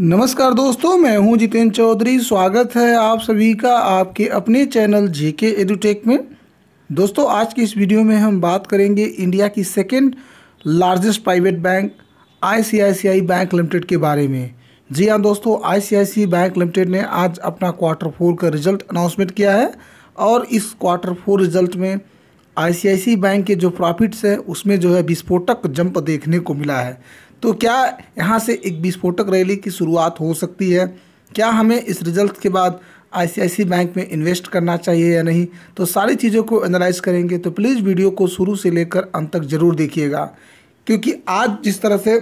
नमस्कार दोस्तों मैं हूं जितेंद्र चौधरी स्वागत है आप सभी का आपके अपने चैनल जेके एडुटेक में दोस्तों आज की इस वीडियो में हम बात करेंगे इंडिया की second largest private bank ICICI bank limited के बारे में जी हाँ दोस्तों आईसीआईसीआई बैंक लिमिटेड ने आज अपना क्वार्टर फोर का रिजल्ट अनाउंसमेंट किया है और इस क्वार्टर फोर रिजल्ट में आई बैंक के जो प्रॉफिट्स हैं उसमें जो है विस्फोटक जंप देखने को मिला है तो क्या यहाँ से एक विस्फोटक रैली की शुरुआत हो सकती है क्या हमें इस रिजल्ट के बाद आईसीआईसी बैंक में इन्वेस्ट करना चाहिए या नहीं तो सारी चीज़ों को एनालाइज करेंगे तो प्लीज़ वीडियो को शुरू से लेकर अंत तक ज़रूर देखिएगा क्योंकि आज जिस तरह से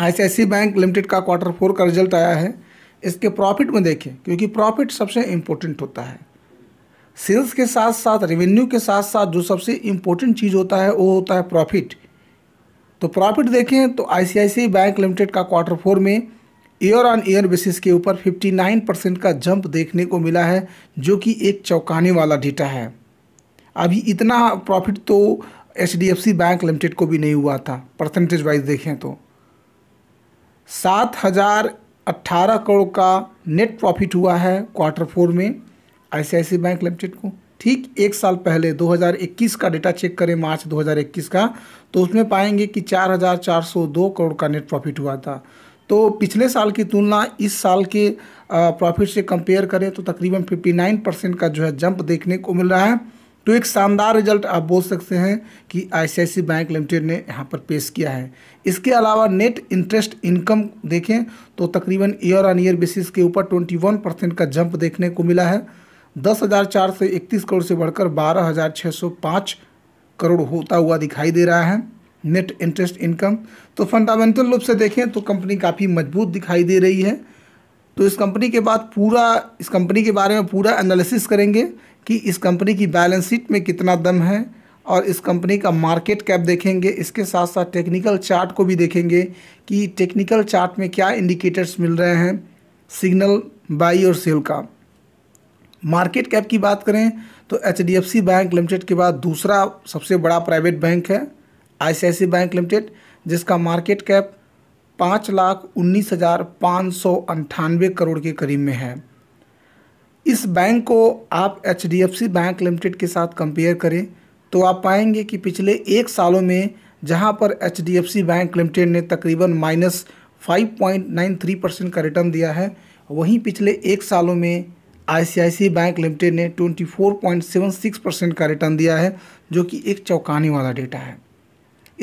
आईसीआईसी बैंक लिमिटेड का क्वार्टर फोर का रिजल्ट आया है इसके प्रॉफिट में देखें क्योंकि प्रॉफिट सबसे इम्पोर्टेंट होता है सेल्स के साथ साथ रेवेन्यू के साथ साथ जो सबसे इम्पोर्टेंट चीज़ होता है वो होता है प्रॉफिट तो प्रॉफिट देखें तो आईसीआईसीआई बैंक लिमिटेड का क्वार्टर फोर में ईयर ऑन ईयर बेसिस के ऊपर 59 परसेंट का जंप देखने को मिला है जो कि एक चौंकाने वाला डेटा है अभी इतना प्रॉफिट तो एच बैंक लिमिटेड को भी नहीं हुआ था परसेंटेज वाइज देखें तो सात हज़ार अट्ठारह करोड़ का नेट प्रॉफिट हुआ है क्वार्टर फोर में आई बैंक लिमिटेड को ठीक एक साल पहले 2021 का डेटा चेक करें मार्च 2021 का तो उसमें पाएंगे कि 4,402 करोड़ का नेट प्रॉफिट हुआ था तो पिछले साल की तुलना इस साल के प्रॉफिट से कंपेयर करें तो तकरीबन 59 परसेंट का जो है जंप देखने को मिल रहा है तो एक शानदार रिजल्ट आप बोल सकते हैं कि आई बैंक लिमिटेड ने यहाँ पर पेश किया है इसके अलावा नेट इंटरेस्ट इनकम देखें तो तकरीबन ईयर ऑन ईयर बेसिस के ऊपर 21 परसेंट का जंप देखने को मिला है दस हज़ार चार सौ इकतीस करोड़ से बढ़कर बारह हज़ार छः सौ पाँच करोड़ होता हुआ दिखाई दे रहा है नेट इंटरेस्ट इनकम तो फंडामेंटल रूप से देखें तो कंपनी काफ़ी मजबूत दिखाई दे रही है तो इस कंपनी के बाद पूरा इस कंपनी के बारे में पूरा एनालिसिस करेंगे कि इस कंपनी की बैलेंस शीट में कितना दम है और इस कंपनी का मार्केट कैप देखेंगे इसके साथ साथ टेक्निकल चार्ट को भी देखेंगे कि टेक्निकल चार्ट में क्या इंडिकेटर्स मिल रहे हैं सिग्नल बाई और सेल का मार्केट कैप की बात करें तो एच बैंक लिमिटेड के बाद दूसरा सबसे बड़ा प्राइवेट बैंक है आई बैंक लिमिटेड जिसका मार्केट कैप पाँच लाख उन्नीस हज़ार पाँच सौ अंठानवे करोड़ के करीब में है इस बैंक को आप एच बैंक लिमिटेड के साथ कंपेयर करें तो आप पाएंगे कि पिछले एक सालों में जहां पर एच बैंक लिमिटेड ने तकरीबन माइनस थ्री परसेंट का रिटर्न दिया है वहीं पिछले एक सालों में आई बैंक लिमिटेड ने 24.76 परसेंट का रिटर्न दिया है जो कि एक चौंकाने वाला डेटा है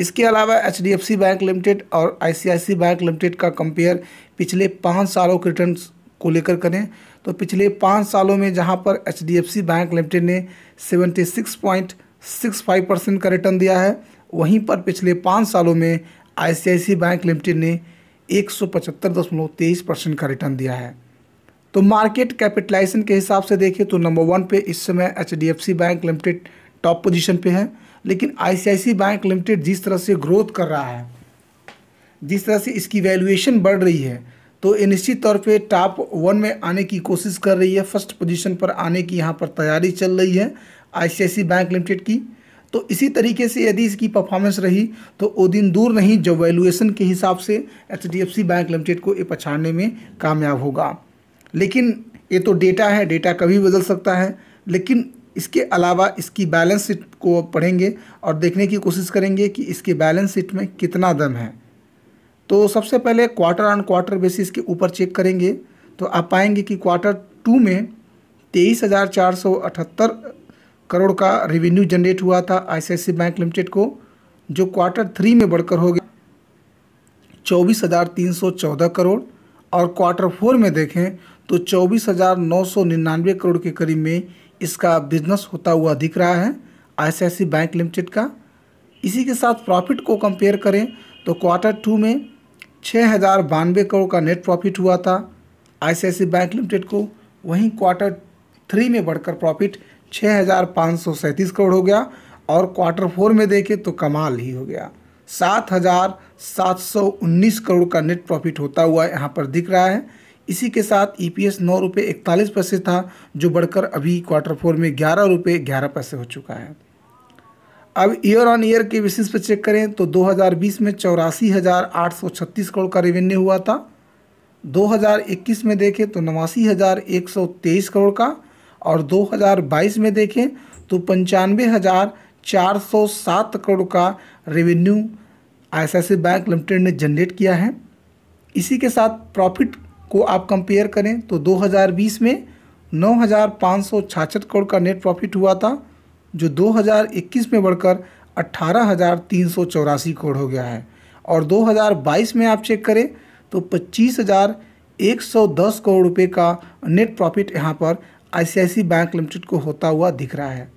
इसके अलावा एच बैंक लिमिटेड और आई बैंक लिमिटेड का कंपेयर पिछले पाँच सालों के रिटर्न को लेकर करें तो पिछले पाँच सालों में जहां पर एच बैंक लिमिटेड ने 76.65 परसेंट का रिटर्न दिया है वहीं पर पिछले पाँच सालों में आई बैंक लिमिटेड ने एक परसेंट का रिटर्न दिया है तो मार्केट कैपिटलाइजेशन के हिसाब से देखें तो नंबर वन पे इस समय H bank limited top position पे है लेकिन आईसीआईसी बैंक लिमिटेड जिस तरह से ग्रोथ कर रहा है जिस तरह से इसकी वैल्यूएशन बढ़ रही है तो ये निश्चित तौर पे टॉप वन में आने की कोशिश कर रही है फर्स्ट पोजीशन पर आने की यहाँ पर तैयारी चल रही है आई बैंक लिमिटेड की तो इसी तरीके से यदि इसकी परफॉर्मेंस रही तो वो दिन दूर नहीं जो वैल्यूएशन के हिसाब से एच बैंक लिमिटेड को ये पछाड़ने में कामयाब होगा लेकिन ये तो डेटा है डेटा कभी बदल सकता है लेकिन इसके अलावा इसकी बैलेंस शीट को पढ़ेंगे और देखने की कोशिश करेंगे कि इसके बैलेंस शीट में कितना दम है तो सबसे पहले क्वार्टर ऑन क्वार्टर बेसिस के ऊपर चेक करेंगे तो आप पाएंगे कि क्वार्टर टू में तेईस हज़ार चार सौ अठहत्तर करोड़ का रेवेन्यू जनरेट हुआ था आई बैंक लिमिटेड को जो क्वार्टर थ्री में बढ़कर हो गया चौबीस हज़ार तीन सौ चौदह करोड़ और क्वार्टर फोर में देखें तो चौबीस हज़ार नौ सौ निन्यानवे करोड़ के करीब में इसका बिजनेस होता हुआ दिख रहा है आई बैंक लिमिटेड का इसी के साथ प्रॉफिट को कंपेयर करें तो क्वार्टर टू में छः हज़ार बानवे करोड़ का नेट प्रॉफिट हुआ था आई बैंक लिमिटेड को वहीं क्वार्टर थ्री में बढ़कर प्रॉफिट छः हज़ार पाँच सौ सैंतीस करोड़ हो गया और क्वार्टर फोर में देखें तो कमाल ही हो गया सात हज़ार सात सौ उन्नीस करोड़ का नेट प्रॉफिट होता हुआ यहाँ पर दिख रहा है इसी के साथ ई पी एस नौ रुपये इकतालीस पैसे था जो बढ़कर अभी क्वार्टर फोर में ग्यारह रुपये ग्यारह पैसे हो चुका है अब ईयर ऑन ईयर के बेसिस पर चेक करें तो 2020 में चौरासी हज़ार आठ सौ छत्तीस करोड़ का रेवेन्यू हुआ था 2021 में देखें तो नवासी हज़ार एक सौ तेईस करोड़ का और 2022 में देखें तो पंचानवे हज़ार चार सौ सात करोड़ का रेवेन्यू आई बैंक लिमिटेड ने जनरेट किया है इसी के साथ प्रॉफिट को आप कंपेयर करें तो 2020 में नौ करोड़ का नेट प्रॉफिट हुआ था जो 2021 में बढ़कर अट्ठारह करोड़ हो गया है और 2022 में आप चेक करें तो 25,110 करोड़ रुपए का नेट प्रॉफिट यहाँ पर आई बैंक लिमिटेड को होता हुआ दिख रहा है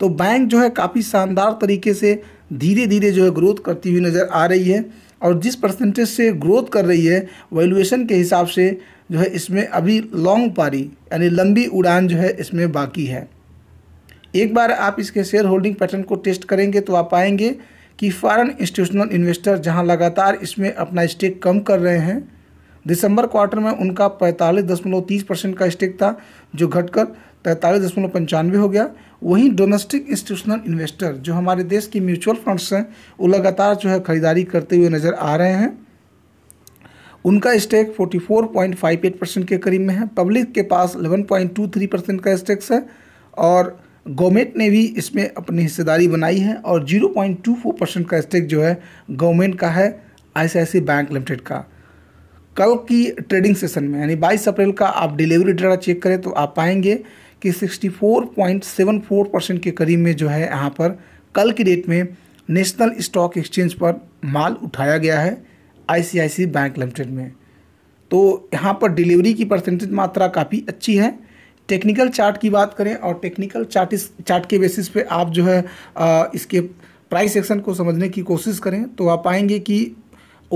तो बैंक जो है काफ़ी शानदार तरीके से धीरे धीरे जो है ग्रोथ करती हुई नज़र आ रही है और जिस परसेंटेज से ग्रोथ कर रही है वैल्यूएशन के हिसाब से जो है इसमें अभी लॉन्ग पारी यानी लंबी उड़ान जो है इसमें बाकी है एक बार आप इसके शेयर होल्डिंग पैटर्न को टेस्ट करेंगे तो आप पाएंगे कि फॉरेन इंस्टीट्यूशनल इन्वेस्टर जहां लगातार इसमें अपना स्टेक कम कर रहे हैं दिसंबर क्वार्टर में उनका पैंतालीस दशमलव तीस परसेंट का स्टेक था जो घटकर पैंतालीस दशमलव पंचानवे हो गया वहीं डोमेस्टिक इंस्टीट्यूशनल इन्वेस्टर जो हमारे देश की म्यूचुअल फंड्स हैं वो लगातार जो है खरीदारी करते हुए नज़र आ रहे हैं उनका स्टेक 44.58 परसेंट के करीब में है पब्लिक के पास 11.23 परसेंट का स्टेक्स है और गवर्नमेंट ने भी इसमें अपनी हिस्सेदारी बनाई है और 0.24 परसेंट का स्टेक जो है गवर्नमेंट का है आई बैंक लिमिटेड का कल की ट्रेडिंग सेशन में यानी 22 अप्रैल का आप डिलीवरी डेटा चेक करें तो आप पाएंगे कि 64.74 परसेंट के करीब में जो है यहाँ पर कल की डेट में नेशनल स्टॉक एक्सचेंज पर माल उठाया गया है आईसीआईसी बैंक लिमिटेड में तो यहाँ पर डिलीवरी की परसेंटेज मात्रा काफ़ी अच्छी है टेक्निकल चार्ट की बात करें और टेक्निकल चार्ट इस चार्ट के बेसिस पे आप जो है आ, इसके प्राइस एक्शन को समझने की कोशिश करें तो आप पाएंगे कि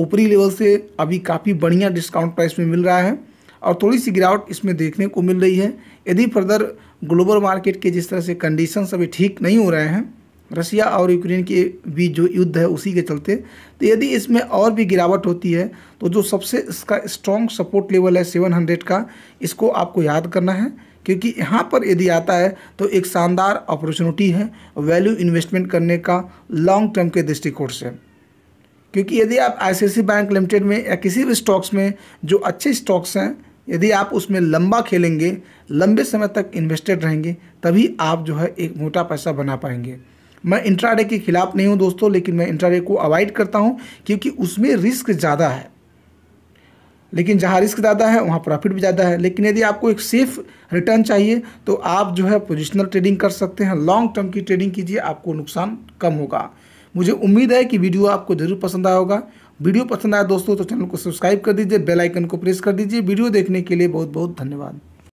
ऊपरी लेवल से अभी काफ़ी बढ़िया डिस्काउंट प्राइस में मिल रहा है और थोड़ी सी गिरावट इसमें देखने को मिल रही है यदि फर्दर ग्लोबल मार्केट के जिस तरह से कंडीशन अभी ठीक नहीं हो रहे हैं रशिया और यूक्रेन के बीच जो युद्ध है उसी के चलते तो यदि इसमें और भी गिरावट होती है तो जो सबसे इसका स्ट्रॉन्ग सपोर्ट लेवल है 700 का इसको आपको याद करना है क्योंकि यहाँ पर यदि आता है तो एक शानदार अपॉर्चुनिटी है वैल्यू इन्वेस्टमेंट करने का लॉन्ग टर्म के दृष्टिकोण से क्योंकि यदि आप आई बैंक लिमिटेड में या किसी भी स्टॉक्स में जो अच्छे स्टॉक्स हैं यदि आप उसमें लंबा खेलेंगे लंबे समय तक इन्वेस्टेड रहेंगे तभी आप जो है एक मोटा पैसा बना पाएंगे मैं इंट्राडे के खिलाफ नहीं हूँ दोस्तों लेकिन मैं इंट्राडे को अवॉइड करता हूँ क्योंकि उसमें रिस्क ज़्यादा है लेकिन जहाँ रिस्क ज़्यादा है वहाँ प्रॉफिट भी ज़्यादा है लेकिन यदि आपको एक सेफ रिटर्न चाहिए तो आप जो है पोजिशनल ट्रेडिंग कर सकते हैं लॉन्ग टर्म की ट्रेडिंग कीजिए आपको नुकसान कम होगा मुझे उम्मीद है कि वीडियो आपको ज़रूर पसंद आएगा वीडियो पसंद आया दोस्तों तो चैनल को सब्सक्राइब कर दीजिए बेल आइकन को प्रेस कर दीजिए वीडियो देखने के लिए बहुत बहुत धन्यवाद